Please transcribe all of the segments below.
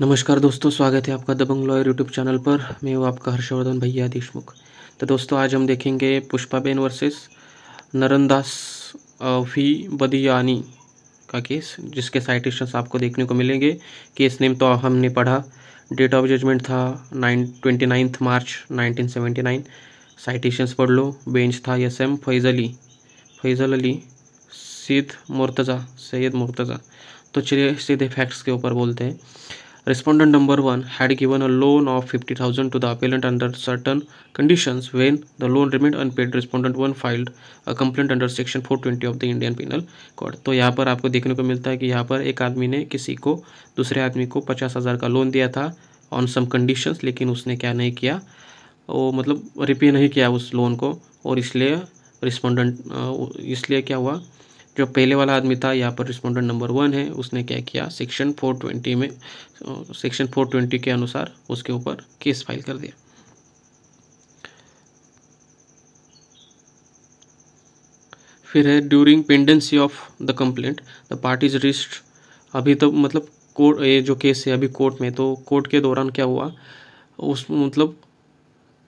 नमस्कार दोस्तों स्वागत है आपका दबंग लॉयर यूट्यूब चैनल पर मैं हूँ आपका हर्षवर्धन भैया देशमुख तो दोस्तों आज हम देखेंगे पुष्पाबेन वर्सेस नरनदास फी बदियानी का केस जिसके साइटेशंस आपको देखने को मिलेंगे केस नेम तो हमने पढ़ा डेट ऑफ जजमेंट था nine twenty ninth March nineteen seventy nine citations पढ़ लो बेंच था एस एम फैजली फैज़ल अली सैद मुर्तज़ा सैद मुर्तज़ा तो चलिए सीधे फैक्ट्स के ऊपर बोलते हैं Respondent number 1 had given a loan of 50000 to the appellant under certain conditions when the loan remained unpaid respondent 1 filed a complaint under section 420 of the Indian Penal Code तो यहाँ पर आपको देखने को मिलता है कि यहाँ पर एक आदमी ने किसी को दूसरे आदमी को पचास हज़ार का लोन दिया था ऑन सम कंडीशंस लेकिन उसने क्या नहीं किया वो मतलब रिपे नहीं किया उस लोन को और इसलिए रिस्पोंडेंट इसलिए क्या हुआ जो पहले वाला आदमी था यहाँ पर रिस्पोंडेंट नंबर वन है उसने क्या किया सेक्शन 420 में सेक्शन 420 के अनुसार उसके ऊपर केस फाइल कर दिया फिर है during pendency of the complaint the parties reached अभी तो मतलब कोर्ट ये जो केस है अभी कोर्ट में तो कोर्ट के दौरान क्या हुआ उस मतलब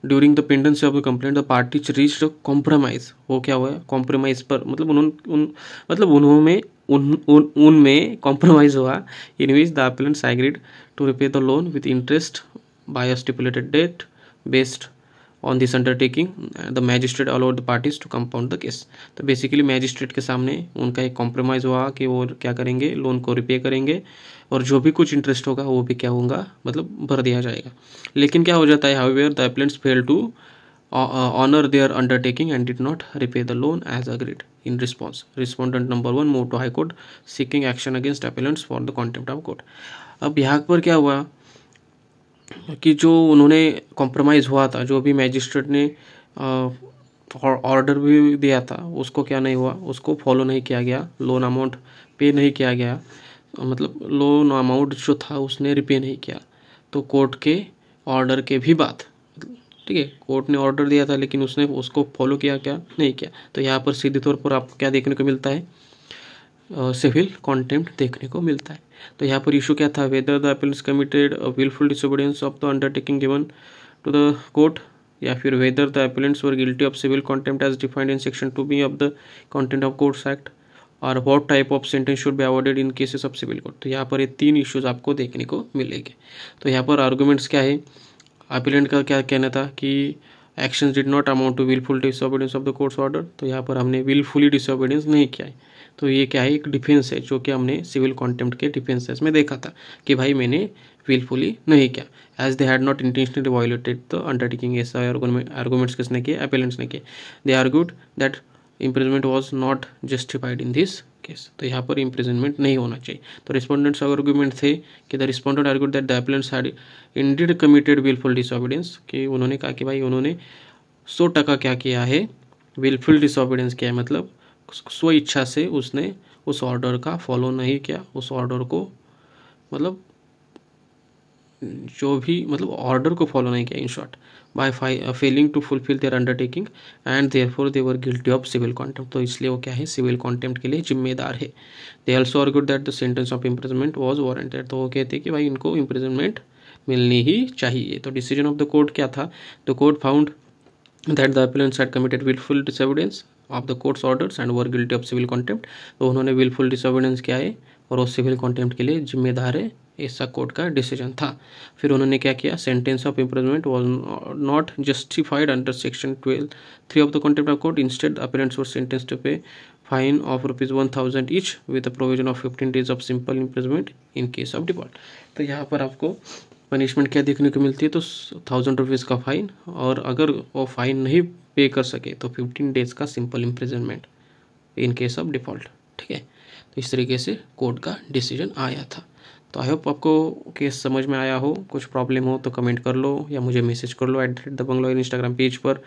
during the pendency of the complaint the parties reach the compromise वो क्या हुआ है कॉम्प्रोमाइज पर मतलब उन्होंने उन मतलब उन्होंने उन उन उनमें कॉम्प्रोमाइज हुआ in which the appellants agreed to repay the loan with interest by stipulated date based on this undertaking the magistrate allowed the parties to compound the case तो बेसिकली मैजिस्ट्रेट के सामने उनका एक कॉम्प्रोमाइज़ हुआ कि वो क्या करेंगे लोन को रिपे करेंगे और जो भी कुछ इंटरेस्ट होगा वो भी क्या होगा मतलब भर दिया जाएगा लेकिन क्या हो जाता है where the appellants fail to their undertaking and and not repay the loan as a agreed in response respondent number one moved high court seeking action against appellants for the contempt of court अब यहाँ पर क्या हुआ कि जो उन्होंने compromise हुआ था जो भी मैजिस्ट्रेट ने ऑर्डर भी दिया था उसको क्या नहीं हुआ उसको फॉलो नहीं किया गया लोन अमाउंट पे नहीं किया गया मतलब लोन अमाउंट जो था उसने रिपे नहीं किया तो कोर्ट के ऑर्डर के भी बाद ठीक है कोर्ट ने ऑर्डर दिया था लेकिन उसने उसको फॉलो किया क्या नहीं किया तो यहाँ पर सीधे तौर पर आपको क्या देखने को मिलता है सिविल कॉन्टेंट देखने को मिलता है तो यहाँ पर इशू क्या था whether the appellants committed wilful disobedience of the undertaking given to the court या फिर whether the appellants were guilty of civil contempt as defined in section two B of the contempt of courts act और what type of sentence should be awarded in cases of civil court तो यहाँ पर ये तीन issues आपको देखने को मिलेंगे तो यहाँ पर आर्गूमेंट्स क्या है अपीलेंट का क्या कहना था कि action did not amount to wilful disobedience of the court's order तो यहाँ पर हमने विलफुली डिसऑबिडेंस नहीं किया है तो ये क्या है एक डिफेंस है जो कि हमने सिविल कॉन्टेम्प्ट के डिफेंसेस में देखा था कि भाई मैंने विलफुली नहीं किया as they had not intentionally violated the undertaking ऐसा आर्गूमेंट्स किसने किए अपेलेंट्स ने किए they argued that imprisonment was not justified in this case तो यहाँ पर इम्प्रिजमेंट नहीं होना चाहिए तो रिस्पॉन्डेंट्स आर्ग्यूमेंट थे कि the respondent argued that the appellants had indeed committed wilful disobedience कि उन्होंने कहा कि भाई उन्होंने सौ टका क्या किया है विलफुल डिसऑबिडेंस किया है मतलब स्व इच्छा से उसने उस ऑर्डर का फॉलो नहीं किया उस ऑर्डर को मतलब जो भी मतलब ऑर्डर को फॉलो नहीं किया in short by failing to fulfil their undertaking and therefore they were guilty of civil contempt तो इसलिए वो क्या है सिविल कॉन्टेम्प्ट के लिए जिम्मेदार है they also argued that the sentence of imprisonment was warranted तो वो कहते हैं कि भाई इनको इम्प्रेजमेंट मिलनी ही चाहिए तो डिसीजन ऑफ द कोर्ट क्या था the court found that the appellants had committed wilful disobedience of the court's orders and were guilty of civil contempt तो उन्होंने विलफुल डिसएविडेंस किया है और वो सिविल कॉन्टेम्प्ट के लिए जिम्मेदार है ऐसा कोर्ट का डिसीजन था फिर उन्होंने क्या किया sentence of imprisonment was not justified under section twelve three of the contempt of court instead appellants were sentenced to pay fine of rupees one thousand each with provision of fifteen days of simple imprisonment in case of default तो यहाँ पर आपको punishment क्या देखने को मिलती है तो थाउजेंड रुपीज़ का फाइन और अगर वो फाइन नहीं पे कर सके तो फिफ्टीन डेज का simple imprisonment in case of default ठीक है तो इस तरीके से कोर्ट का डिसीजन आया था तो आई होप आपको केस समझ में आया हो कुछ प्रॉब्लम हो तो कमेंट कर लो या मुझे मैसेज कर लो at the rate the Instagram page पर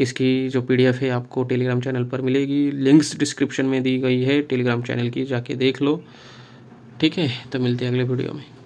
इसकी जो पीडीएफ है आपको टेलीग्राम चैनल पर मिलेगी लिंक्स डिस्क्रिप्शन में दी गई है टेलीग्राम चैनल की जाके देख लो ठीक है तो मिलते हैं अगले वीडियो में